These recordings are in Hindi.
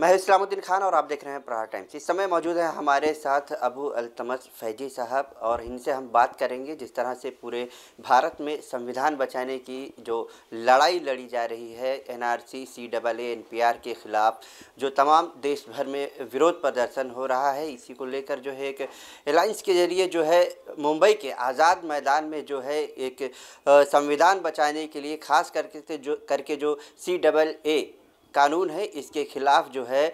मैं इस्लामुद्दीन खान और आप देख रहे हैं प्रहार टाइम्स इस समय मौजूद है हमारे साथ अबू अलतमस फैजी साहब और इनसे हम बात करेंगे जिस तरह से पूरे भारत में संविधान बचाने की जो लड़ाई लड़ी जा रही है NRC C double A N P R के ख़िलाफ़ जो तमाम देश भर में विरोध प्रदर्शन हो रहा है इसी को लेकर जो है एक अलाइंस के ज़रिए जो है मुंबई के आज़ाद मैदान में जो है एक संविधान बचाने के लिए खास करके जो करके जो सी डबल ए कानून है इसके खिलाफ जो है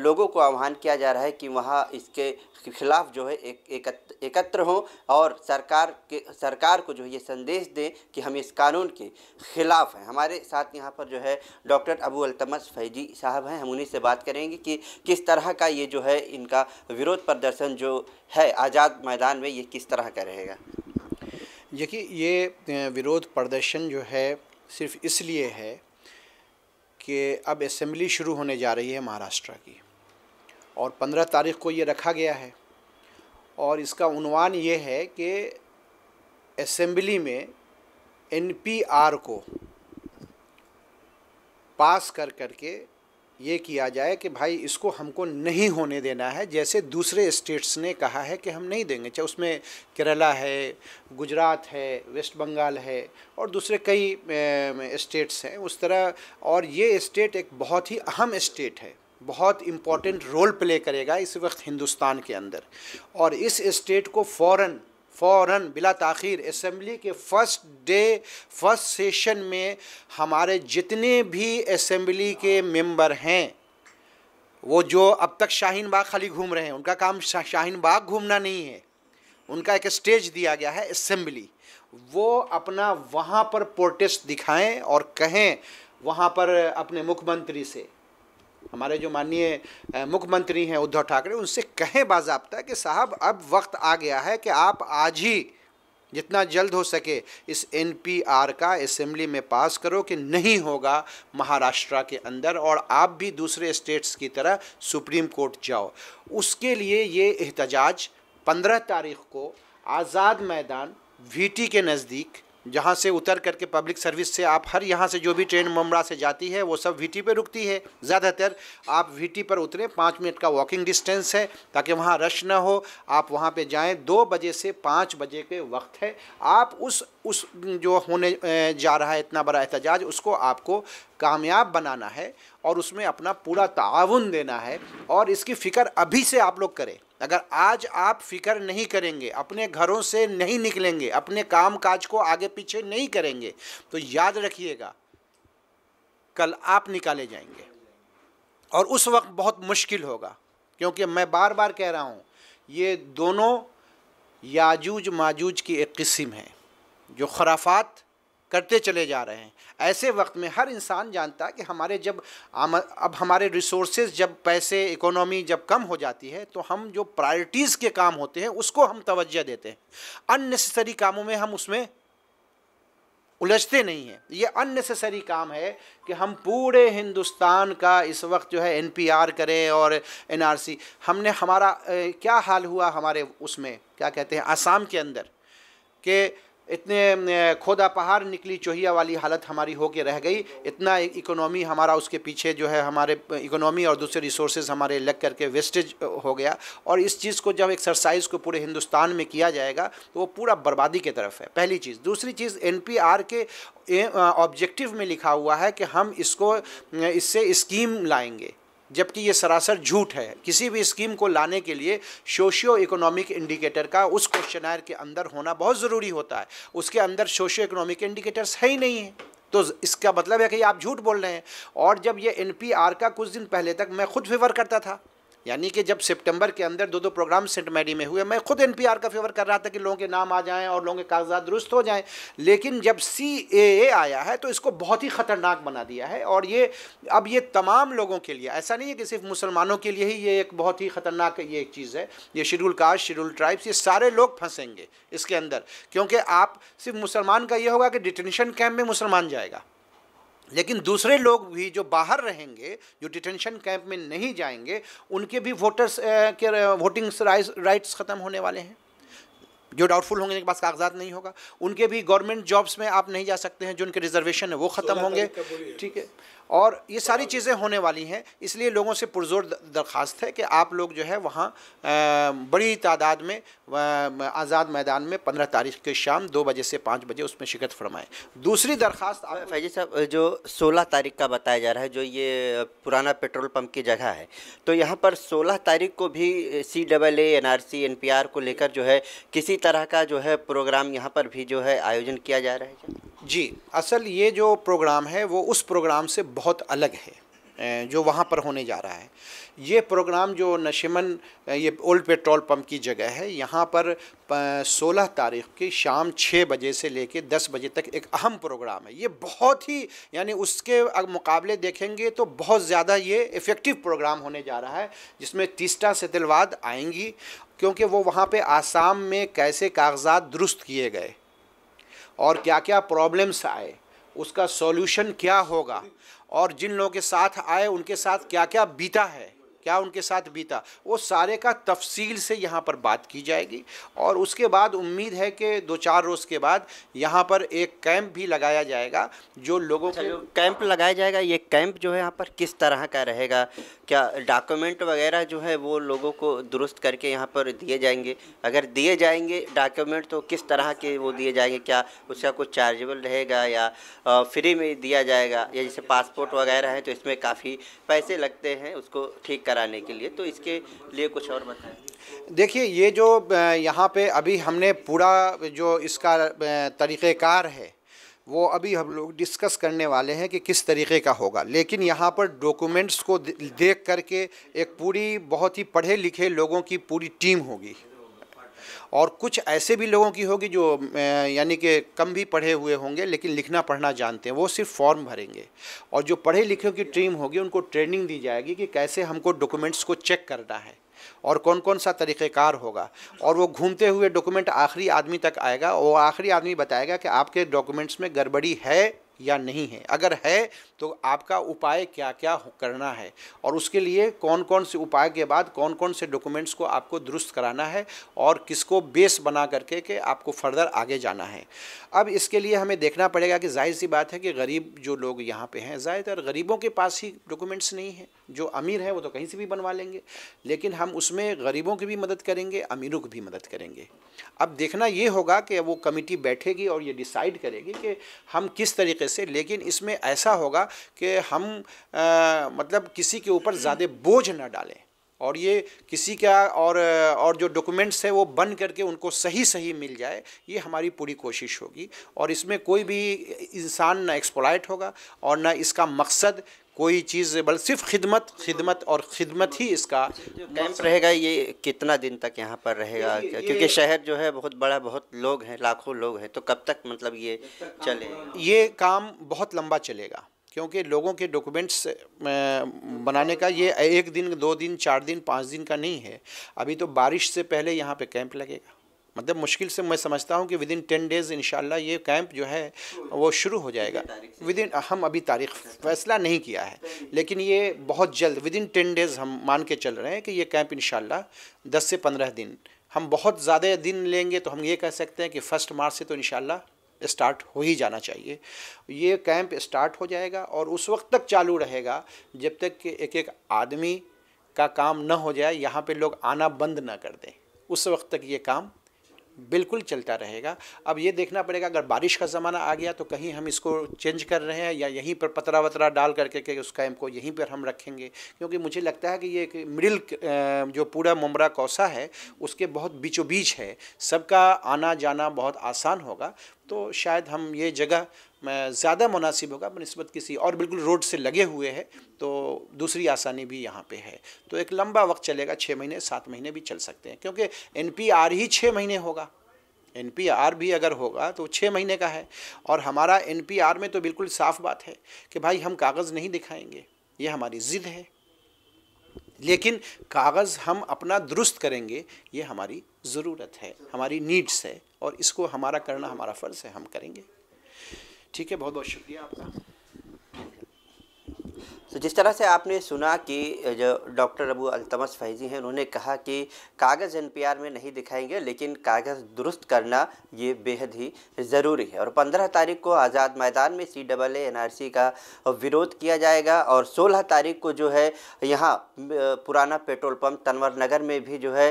लोगों को आह्वान किया जा रहा है कि वहाँ इसके खिलाफ जो है एक, एकत्र एकत्र हों और सरकार के सरकार को जो है ये संदेश दें कि हम इस कानून के खिलाफ हैं हमारे साथ यहाँ पर जो है डॉक्टर अबू अलतमस फैजी साहब हैं हम उन्हीं से बात करेंगे कि किस तरह का ये जो है इनका विरोध प्रदर्शन जो है आज़ाद मैदान में ये किस तरह का रहेगा देखिए ये विरोध प्रदर्शन जो है सिर्फ इसलिए है कि अब असम्बली शुरू होने जा रही है महाराष्ट्र की और पंद्रह तारीख को ये रखा गया है और इसका उनवान ये है कि असम्बली में एनपीआर को पास कर करके ये किया जाए कि भाई इसको हमको नहीं होने देना है जैसे दूसरे स्टेट्स ने कहा है कि हम नहीं देंगे चाहे उसमें केरला है गुजरात है वेस्ट बंगाल है और दूसरे कई स्टेट्स हैं उस तरह और ये स्टेट एक बहुत ही अहम स्टेट है बहुत इम्पॉर्टेंट रोल प्ले करेगा इस वक्त हिंदुस्तान के अंदर और इस स्टेट को फ़ौर फ़ौर बिला तखिर असम्बली के फर्स्ट डे फर्स्ट सेशन में हमारे जितने भी असम्बली के मेंबर हैं वो जो अब तक शाहीन बाग खाली घूम रहे हैं उनका काम शाहीन बाग घूमना नहीं है उनका एक स्टेज दिया गया है असम्बली वो अपना वहाँ पर प्रोटेस्ट दिखाएं और कहें वहाँ पर अपने मुख्यमंत्री से हमारे जो माननीय मुख्यमंत्री हैं उद्धव ठाकरे उनसे कहें बाबा कि साहब अब वक्त आ गया है कि आप आज ही जितना जल्द हो सके इस एनपीआर का असेंबली में पास करो कि नहीं होगा महाराष्ट्र के अंदर और आप भी दूसरे स्टेट्स की तरह सुप्रीम कोर्ट जाओ उसके लिए ये एहतजाज पंद्रह तारीख को आज़ाद मैदान वीटी के नज़दीक जहाँ से उतर करके पब्लिक सर्विस से आप हर यहाँ से जो भी ट्रेन ममड़ा से जाती है वो सब वीटी पे रुकती है ज़्यादातर आप वीटी पर उतरें पाँच मिनट का वॉकिंग डिस्टेंस है ताकि वहाँ रश ना हो आप वहाँ पे जाएं दो बजे से पाँच बजे के वक्त है आप उस उस जो होने जा रहा है इतना बड़ा एहतजाज उसको आपको कामयाब बनाना है और उसमें अपना पूरा ताउन देना है और इसकी फ़िक्र अभी से आप लोग करें अगर आज आप फिक्र नहीं करेंगे अपने घरों से नहीं निकलेंगे अपने काम काज को आगे पीछे नहीं करेंगे तो याद रखिएगा कल आप निकाले जाएंगे और उस वक्त बहुत मुश्किल होगा क्योंकि मैं बार बार कह रहा हूँ ये दोनों याजूज माजूज की एक किस्म है जो खराफात करते चले जा रहे हैं ऐसे वक्त में हर इंसान जानता है कि हमारे जब अब हमारे रिसोर्स जब पैसे इकोनॉमी जब कम हो जाती है तो हम जो प्रायोरिटीज़ के काम होते हैं उसको हम तवज्जो देते हैं अननेसेसरी कामों में हम उसमें उलझते नहीं हैं ये अननेसेसरी काम है कि हम पूरे हिंदुस्तान का इस वक्त जो है एन करें और एन हमने हमारा ए, क्या हाल हुआ हमारे उसमें क्या कहते हैं आसाम के अंदर कि इतने खोदा पहाड़ निकली चोहिया वाली हालत हमारी होके रह गई इतना इकोनॉमी हमारा उसके पीछे जो है हमारे इकोनॉमी और दूसरे रिसोर्सेज हमारे लग करके वेस्टेज हो गया और इस चीज़ को जब एक्सरसाइज को पूरे हिंदुस्तान में किया जाएगा तो वो पूरा बर्बादी की तरफ है पहली चीज़ दूसरी चीज़ एन के ऑब्जेक्टिव में लिखा हुआ है कि हम इसको इससे स्कीम लाएंगे जबकि ये सरासर झूठ है किसी भी स्कीम को लाने के लिए सोशियो इकोनॉमिक इंडिकेटर का उस क्वेश्चनर के अंदर होना बहुत ज़रूरी होता है उसके अंदर सोशियो इकोनॉमिक इंडिकेटर्स है ही नहीं है तो इसका मतलब है कि आप झूठ बोल रहे हैं और जब ये एनपीआर का कुछ दिन पहले तक मैं खुद फेवर करता था यानी कि जब सितंबर के अंदर दो दो प्रोग्राम सेंट मैरी में हुए मैं खुद एनपीआर का फेवर कर रहा था कि लोगों के नाम आ जाएं और लोगों के कागजात दुरुस्त हो जाएं लेकिन जब सी आया है तो इसको बहुत ही ख़तरनाक बना दिया है और ये अब ये तमाम लोगों के लिए ऐसा नहीं है कि सिर्फ मुसलमानों के लिए ही ये एक बहुत ही ख़तरनाक ये एक चीज़ है ये शेड्यूल कास्ट शेड्यूल ट्राइब्स ये सारे लोग फंसेंगे इसके अंदर क्योंकि आप सिर्फ मुसलमान का ये होगा कि डिटेंशन कैम्प में मुसलमान जाएगा लेकिन दूसरे लोग भी जो बाहर रहेंगे जो डिटेंशन कैंप में नहीं जाएंगे उनके भी वोटर्स के वोटिंग राइट्स ख़त्म होने वाले हैं जो डाउटफुल होंगे उनके पास कागजात नहीं होगा उनके भी गवर्नमेंट जॉब्स में आप नहीं जा सकते हैं जो उनके रिजर्वेशन है वो ख़त्म होंगे ठीक है और ये सारी चीज़ें होने वाली हैं इसलिए लोगों से पुरजोर दरख्वास्त है कि आप लोग जो है वहाँ बड़ी तादाद में आज़ाद मैदान में पंद्रह तारीख के शाम दो बजे से पाँच बजे उसमें शिरकत फरमाएँ दूसरी दरख्वास्त फैजी साहब जो सोलह तारीख का बताया जा रहा है जो ये पुराना पेट्रोल पम्प की जगह है तो यहाँ पर सोलह तारीख को भी C double A N R C N P R को लेकर जो है किसी तरह का जो है प्रोग्राम यहाँ पर भी जो है आयोजन किया जा रहा है जी असल ये जो प्रोग्राम है वो उस प्रोग्राम से बहुत अलग है जो वहाँ पर होने जा रहा है ये प्रोग्राम जो नशेमन ये ओल्ड पेट्रोल पंप की जगह है यहाँ पर 16 तारीख की शाम 6 बजे से लेके 10 बजे तक एक अहम प्रोग्राम है ये बहुत ही यानी उसके मुकाबले देखेंगे तो बहुत ज़्यादा ये इफ़ेक्टिव प्रोग्राम होने जा रहा है जिसमें तीस्टा दिलवाद आएंगी क्योंकि वो वहाँ पर आसाम में कैसे कागजात दुरुस्त किए गए और क्या क्या प्रॉब्लम्स आए उसका सॉल्यूशन क्या होगा और जिन लोगों के साथ आए उनके साथ क्या क्या बीता है क्या उनके साथ बीता वो सारे का तफसील से यहाँ पर बात की जाएगी और उसके बाद उम्मीद है कि दो चार रोज़ के बाद यहाँ पर एक कैंप भी लगाया जाएगा जो लोगों अच्छा, को कैंप लगाया जाएगा ये कैंप जो है यहाँ पर किस तरह का रहेगा क्या डॉक्यूमेंट वगैरह जो है वो लोगों को दुरुस्त करके यहाँ पर दिए जाएंगे अगर दिए जाएंगे डॉक्यूमेंट तो किस तरह के वो दिए जाएंगे क्या उसका कुछ चार्जेबल रहेगा या फ्री में दिया जाएगा या जैसे पासपोर्ट वगैरह है तो इसमें काफ़ी पैसे लगते हैं उसको ठीक कर कराने के लिए तो इसके लिए कुछ और बताएं देखिए ये जो यहाँ पे अभी हमने पूरा जो इसका तरीक़ेकार है वो अभी हम लोग डिस्कस करने वाले हैं कि किस तरीके का होगा लेकिन यहाँ पर डॉक्यूमेंट्स को देख करके एक पूरी बहुत ही पढ़े लिखे लोगों की पूरी टीम होगी और कुछ ऐसे भी लोगों की होगी जो यानी कि कम भी पढ़े हुए होंगे लेकिन लिखना पढ़ना जानते हैं वो सिर्फ फॉर्म भरेंगे और जो पढ़े लिखे की टीम होगी उनको ट्रेनिंग दी जाएगी कि कैसे हमको डॉक्यूमेंट्स को चेक करना है और कौन कौन सा तरीक़ेकार होगा और वो घूमते हुए डॉक्यूमेंट आखिरी आदमी तक आएगा वो आखिरी आदमी बताएगा कि आपके डॉक्यूमेंट्स में गड़बड़ी है या नहीं है अगर है तो आपका उपाय क्या क्या करना है और उसके लिए कौन कौन से उपाय के बाद कौन कौन से डॉक्यूमेंट्स को आपको दुरुस्त कराना है और किसको बेस बना करके के आपको फर्दर आगे जाना है अब इसके लिए हमें देखना पड़ेगा कि जाहिर सी बात है कि गरीब जो लोग यहाँ पे हैं ज़्यादातर गरीबों के पास ही डॉक्यूमेंट्स नहीं हैं जो अमीर है वो तो कहीं से भी बनवा लेंगे लेकिन हम उसमें गरीबों की भी मदद करेंगे अमीरों की भी मदद करेंगे अब देखना ये होगा कि वो कमेटी बैठेगी और ये डिसाइड करेगी कि हम किस तरीके तरीके से लेकिन इसमें ऐसा होगा कि हम आ, मतलब किसी के ऊपर ज़्यादा बोझ ना डालें और ये किसी का और और जो डॉक्यूमेंट्स है वो बन करके उनको सही सही मिल जाए ये हमारी पूरी कोशिश होगी और इसमें कोई भी इंसान ना एक्सप्लाइट होगा और ना इसका मकसद कोई चीज़ बल सिर्फ खिदमत खिदमत और खिदमत ही इसका कैंप रहेगा ये कितना दिन तक यहाँ पर रहेगा क्योंकि शहर जो है बहुत बड़ा बहुत लोग हैं लाखों लोग हैं तो कब तक मतलब ये चले ये काम बहुत लंबा चलेगा क्योंकि लोगों के डॉक्यूमेंट्स बनाने का ये एक दिन दो दिन चार दिन पाँच दिन का नहीं है अभी तो बारिश से पहले यहाँ पे कैंप लगेगा मतलब मुश्किल से मैं समझता हूँ कि within ten days in ये कैंप जो है वो शुरू हो जाएगा विद इन हम अभी तारीख फैसला नहीं किया है लेकिन ये बहुत जल्द विद इन टेन डेज़ हम मान के चल रहे हैं कि ये कैंप इन दस से पंद्रह दिन हम बहुत ज़्यादा दिन लेंगे तो हम ये कह सकते हैं कि फ़र्स्ट मार्च से तो इन स्टार्ट हो ही जाना चाहिए ये कैंप स्टार्ट हो जाएगा और उस वक्त तक चालू रहेगा जब तक कि एक एक आदमी का काम न हो जाए यहाँ पे लोग आना बंद ना कर दें उस वक्त तक ये काम बिल्कुल चलता रहेगा अब ये देखना पड़ेगा अगर बारिश का ज़माना आ गया तो कहीं हम इसको चेंज कर रहे हैं या यहीं पर पतरा वतरा डाल करके के उस कैम को यहीं पर हम रखेंगे क्योंकि मुझे लगता है कि ये एक मिडिल जो पूरा मुमरा कौसा है उसके बहुत बीचों बीच है सबका आना जाना बहुत आसान होगा तो शायद हम ये जगह ज़्यादा मुनासिब होगा बनस्बत किसी और बिल्कुल रोड से लगे हुए हैं तो दूसरी आसानी भी यहाँ पे है तो एक लंबा वक्त चलेगा छः महीने सात महीने भी चल सकते हैं क्योंकि एन ही छः महीने होगा एन भी अगर होगा तो छः महीने का है और हमारा एन में तो बिल्कुल साफ बात है कि भाई हम कागज़ नहीं दिखाएंगे ये हमारी ज़िद है लेकिन कागज़ हम अपना दुरुस्त करेंगे ये हमारी ज़रूरत है हमारी नीड्स है और इसको हमारा करना हमारा फ़र्ज़ है हम करेंगे ठीक है बहुत बहुत शुक्रिया आपका तो जिस तरह से आपने सुना कि जो डॉक्टर अबू अलतमस फैज़ी हैं उन्होंने कहा कि कागज़ एन में नहीं दिखाएंगे लेकिन कागज़ दुरुस्त करना ये बेहद ही ज़रूरी है और पंद्रह तारीख को आज़ाद मैदान में सी डबल एन का विरोध किया जाएगा और सोलह तारीख को जो है यहाँ पुराना पेट्रोल पंप तनवर नगर में भी जो है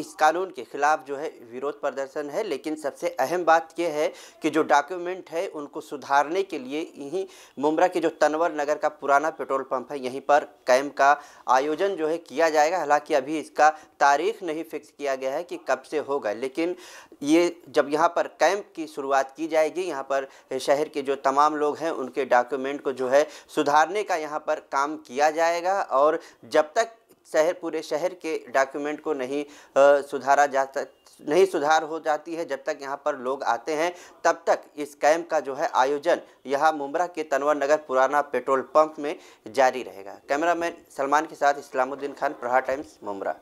इस कानून के ख़िलाफ़ जो है विरोध प्रदर्शन है लेकिन सबसे अहम बात यह है कि जो डॉक्यूमेंट है उनको सुधारने के लिए यहीं मुमरा के जो तनवर नगर का पुराना पेट्रोल पंप है यहीं पर कैम्प का आयोजन जो है किया जाएगा हालांकि अभी इसका तारीख नहीं फिक्स किया गया है कि कब से होगा लेकिन ये जब यहाँ पर कैंप की शुरुआत की जाएगी यहाँ पर शहर के जो तमाम लोग हैं उनके डॉक्यूमेंट को जो है सुधारने का यहाँ पर काम किया जाएगा और जब तक शहर पूरे शहर के डॉक्यूमेंट को नहीं आ, सुधारा जा सक नहीं सुधार हो जाती है जब तक यहाँ पर लोग आते हैं तब तक इस कैंप का जो है आयोजन यहाँ मुमरा के तनवर नगर पुराना पेट्रोल पंप में जारी रहेगा कैमरामैन सलमान के साथ इस्लामुद्दीन खान प्रहार टाइम्स मुमरा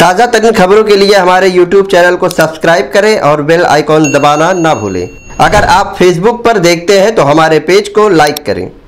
ताज़ा तरीन खबरों के लिए हमारे यूट्यूब चैनल को सब्सक्राइब करें और बेल आइकॉन दबाना ना भूलें अगर आप फेसबुक पर देखते हैं तो हमारे पेज को लाइक करें